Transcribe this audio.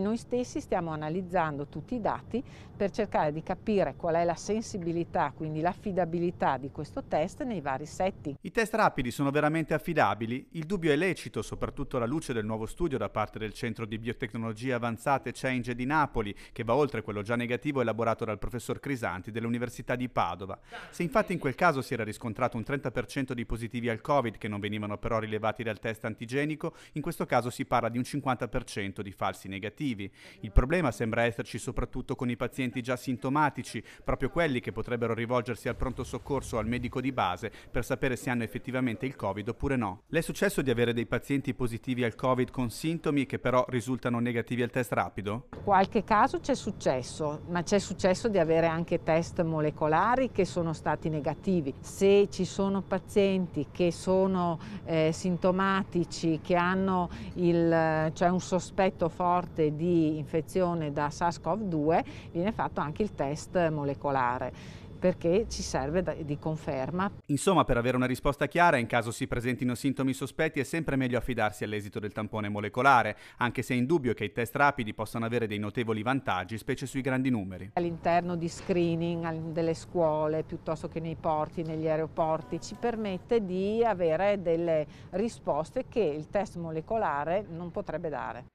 Noi stessi stiamo analizzando tutti i dati per cercare di capire qual è la sensibilità, quindi l'affidabilità di questo test nei vari setti. I test rapidi sono veramente affidabili? Il dubbio è lecito, soprattutto alla luce del nuovo studio da parte del Centro di Biotecnologie Avanzate Change di Napoli, che va oltre quello già negativo elaborato dal professor Crisanti dell'Università di Padova. Se infatti in quel caso si era riscontrato un 30% di positivi al Covid che non venivano però rilevati dal test antigenico, in questo caso si parla di un 50% di falsi negativi positivi. Il problema sembra esserci soprattutto con i pazienti già sintomatici, proprio quelli che potrebbero rivolgersi al pronto soccorso o al medico di base per sapere se hanno effettivamente il Covid oppure no. Le è successo di avere dei pazienti positivi al Covid con sintomi che però risultano negativi al test rapido? Qualche caso c'è successo, ma c'è successo di avere anche test molecolari che sono stati negativi. Se ci sono pazienti che sono eh, sintomatici, che hanno il, cioè un sospetto forte di infezione da SARS-CoV-2 viene fatto anche il test molecolare perché ci serve di conferma. Insomma, per avere una risposta chiara, in caso si presentino sintomi sospetti, è sempre meglio affidarsi all'esito del tampone molecolare, anche se è indubbio che i test rapidi possano avere dei notevoli vantaggi, specie sui grandi numeri. All'interno di screening delle scuole, piuttosto che nei porti, negli aeroporti, ci permette di avere delle risposte che il test molecolare non potrebbe dare.